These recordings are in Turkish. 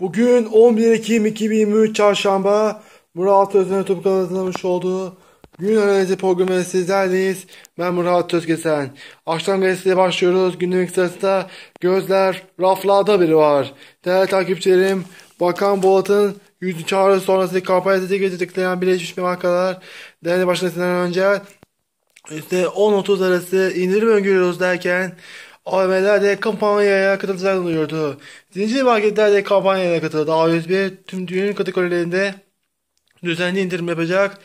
Bugün 11 Ekim 2023 Çarşamba Murat Özgen YouTube kanalında tanımış olduğu gün analizi programı sizlerleyiz. Ben Murat Özgesen. Akşam gazetesiyle başlıyoruz. Günlük sırasında gözler raflarda biri var. Değerli takipçilerim Bakan Bolat'ın yüzü çağrı sonrası kampanyası getirdikleyen Birleşmiş Markalar Değerli Başkanı'ndan önce işte %10-30 arası indirim öngörüyoruz derken AVM'lerde kampanyaya katılacağını duyurdu. Zincir marketlerde kampanyaya katıldı. AVM tüm düğün kategorilerinde düzenli indirim yapacak.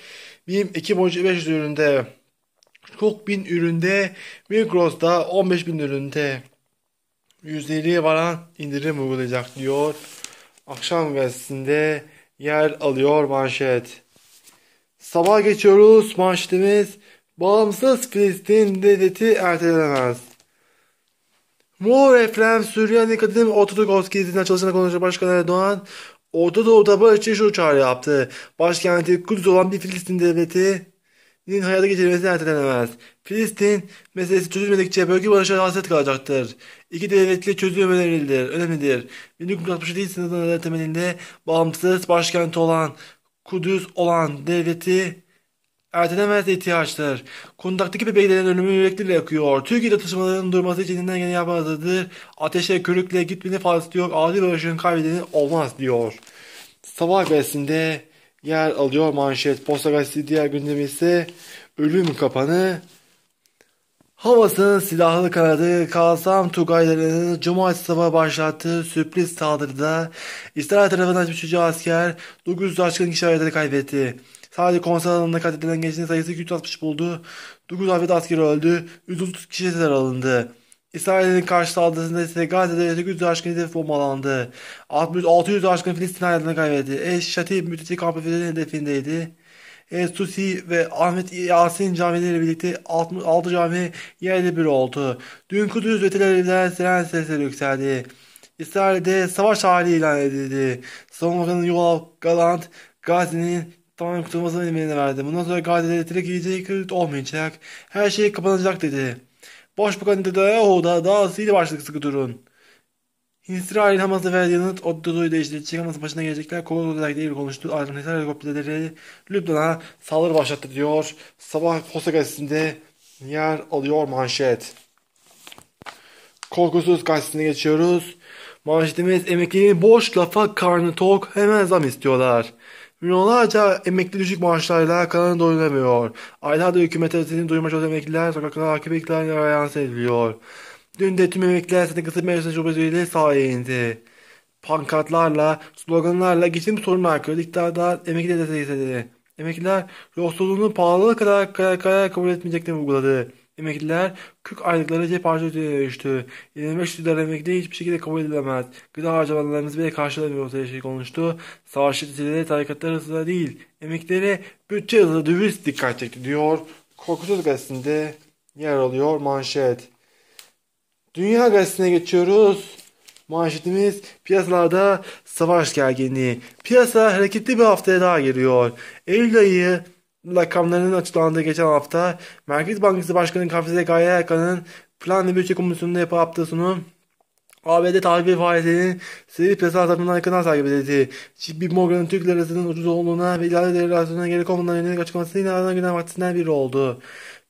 BİM 2 boyunca 500 üründe. Çok bin üründe. Migros'ta 15 bin üründe. %50'ye varan indirim uygulayacak diyor. Akşam gazetesinde yer alıyor manşet. Sabah geçiyoruz manşetimiz. Bağımsız Filistin devleti ertelenemez. Mor Efrem Süryan Akademi Ortodoks Kilisesi'nden çalışan konuşan Başkan Erdoğan, Orta Doğu'da barış şu çağrı yaptı. Başkenti Kudüs olan bir Filistin devletinin hayata geçirilmesi ertelenemez. Filistin meselesi çözülmedikçe bölge barışa hasret kalacaktır. İki devletli çözüm önemlidir. önemlidir. 1967 sınırlarının temelinde bağımsız başkenti olan Kudüs olan devleti ertelenemez ihtiyaçtır. Kundaktaki bebeklerin ölümü yürekliyle yakıyor. Türkiye'de taşımaların durması için elinden gelen yapmalıdır. Ateşe körükle gitmeni fazlası yok. Adil barışın kaybedeni olmaz diyor. Sabah gazetesinde yer alıyor manşet. Posta gazetesi diğer gündemi ise ölüm kapanı. Havasının silahlı kanadı Kalsam Tugayları'nın Cumartesi sabahı başlattığı sürpriz saldırıda İsrail tarafından düşücü asker 900 aşkın kişi hayatını kaybetti. Sadece konser alanında katledilen gençlerin sayısı 260 buldu. 9 Afet askeri öldü. 130 kişi zarar alındı. İsrail'in karşı saldırısında ise Gazze'de 800 aşkın hedef bombalandı. 600 aşkın Filistin hayatını kaybetti. Eş-Şatib mülteci kampı Filistin hedefindeydi. Evet, Susi ve Ahmet Yasin camileriyle birlikte 66 cami yerli bir oldu. Dün Kudüs ve Tel Aviv'den siren sesleri yükseldi. İsrail'de savaş hali ilan edildi. Savunma Bakanı Yoav Galant Gazze'nin Tanrı kurtulmasının emrini verdi. Bundan sonra Gadi elektrik iyice olmayacak. Her şey kapanacak dedi. Başbakan dedi o da daha sil başlık sıkı durun. İsrail Hamas'a verdiği yanıt Oddudu'yu değiştirecek. Hamas'ın başına gelecekler. Kolon olarak değil konuştu. Ayrıntılar helikopterleri Lübnan'a saldırı başlattı diyor. Sabah Posta Gazetesi'nde yer alıyor manşet. Korkusuz gazetesine geçiyoruz. Manşetimiz emekliliğin boş lafa karnı tok hemen zam istiyorlar. Milyonlarca emekli düşük maaşlarla kanını doyuramıyor. Aylarda hükümete sesini duyma çalışan emekliler sokaklara akıp iktidarlara rahatsız ediliyor. Dün de tüm emekliler sendikası meclis şubesiyle sahaya Pankartlarla, sloganlarla geçim sorunu hakkında iktidarda emekli desteği istedi. Emekliler yoksulluğunu pahalılığı kadar karar, karar kabul etmeyeceklerini vurguladı. Emekliler 40 aylıkları cep harcı ödeye düştü. 25 dolar emekli hiçbir şekilde kabul edilemez. Gıda harcamalarımız bile karşılamıyor ortaya şey konuştu. Savaş şiddetiyle tarikatlar arasında değil. Emeklilere bütçe hızlı döviz dikkat çekti diyor. Korkusuz gazetesinde yer alıyor manşet. Dünya gazetesine geçiyoruz. Manşetimiz piyasalarda savaş gerginliği. Piyasa hareketli bir haftaya daha giriyor. Eylül ayı rakamlarının açıklandığı geçen hafta Merkez Bankası Başkanı Kafese Gaye Erkan'ın Plan ve Bütçe Komisyonu'nda yapı yaptığı sunum ABD tahvil faizlerinin seri piyasa tarafından yakından takip edildi. JP Morgan'ın Türk lirasının ucuz olduğuna ve ileride devalüasyonuna gerek olmadan yönelik açıklaması yine aranan gündem maddesinden biri oldu.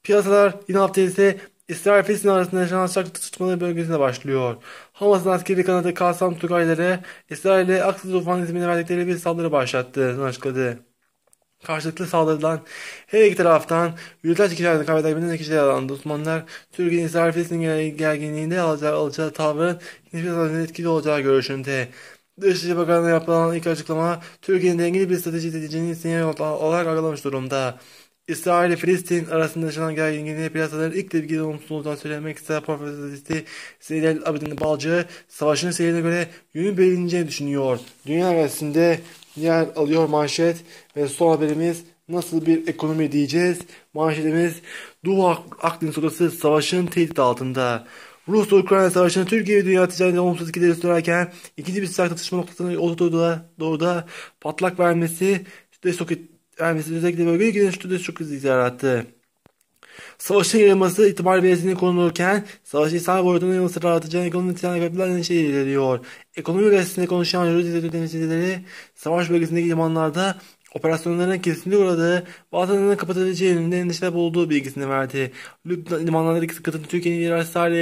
Piyasalar yine hafta ise İsrail Filistin arasında yaşanan sıcak tutuşmaları bölgesinde başlıyor. Hamas'ın askeri kanadı Kasam Tugayları İsrail'e Aksız Ufan ismini verdikleri bir saldırı başlattı, açıkladı. Karşılıklı saldırıdan her iki taraftan yüzlerce kişilerden kaybeden binlerce kişi yaralandı. Türkiye'nin İsrail Filistin gerginliğinde alacağı, alacağı tavrın hiçbir zaman etkili olacağı görüşünde. Dışişleri Bakanlığı yapılan ilk açıklama Türkiye'nin dengeli bir strateji dediğini sinyal olarak algılamış durumda. İsrail ile Filistin arasında yaşanan gerginliğine piyasaların ilk tepkide olumsuz olacağını söylemek isteyen profesörlüsü Seyyid Abidin Balcı, savaşın seyrine göre yönü belirleneceğini düşünüyor. Dünya arasında yer alıyor manşet ve son haberimiz nasıl bir ekonomi diyeceğiz. Manşetimiz Doğu Akdeniz Odası savaşın tehdit altında. rus ukrayna savaşının Türkiye ve dünya ticaretinde olumsuz etkileri sürerken ikinci bir sıcak tartışma noktasına Orta Doğu'da patlak vermesi de şok vermesi özellikle bölgeye giden de şok yarattı. Savaşa yayılması itibar verisine konulurken savaş insan boyutunun yanı sıra artacağı ekonomik isyan sebepler endişe ilerliyor. Ekonomi gazetesinde konuşan Yürütü temsilcileri savaş bölgesindeki limanlarda operasyonların kesinlikle uğradığı, vatanlarının kapatılacağı yönünde endişeler olduğu bilgisini verdi. Lübnan limanlardaki sıkıntının Türkiye'nin yerel sahile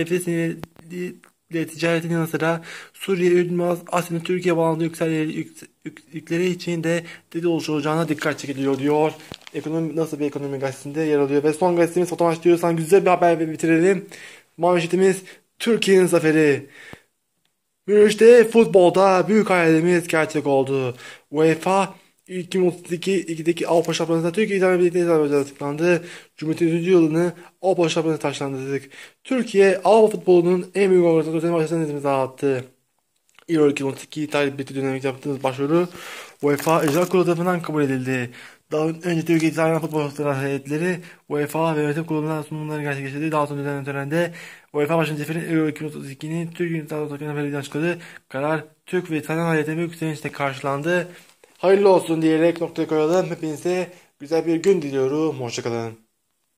ile ticaretin yanı sıra Suriye, Ünmaz, Asya'nın Türkiye bağlamında yükselleri için de dedi oluşturacağına dikkat çekiliyor diyor. Ekonomi, nasıl bir ekonomi gazetesinde yer alıyor. Ve son gazetemiz otomatik diyorsan güzel bir haber bitirelim. Manşetimiz Türkiye'nin zaferi. Müriş'te futbolda büyük hayalimiz gerçek oldu. UEFA 2032 2'deki Avrupa Şampiyonası'nda Türkiye İtalya birlikleri İtalya tıklandı. Cumhuriyet'in 100. yılını Avrupa Şampiyonası taşlandırdık. Türkiye Avrupa futbolunun en büyük organizasyonu başlasını izimiz dağıttı. Euro 2032 İtalya birlikte döneminde yaptığımız başvuru UEFA İcra Kurulu tarafından kabul edildi. Daha önce Türkiye İtalyan Futbol Federasyonu heyetleri UEFA ve yönetim kuruluna sunumları gerçekleştirdi. Daha sonra düzenlenen törende UEFA Başkanı Cefer'in Euro 2032'nin Türkiye İtalyan Futbol Federasyonu'na açıkladığı karar Türk ve İtalyan heyetine büyük sevinçle karşılandı. Hayırlı olsun diyerek noktaya koyalım. Hepinize güzel bir gün diliyorum. Hoşçakalın.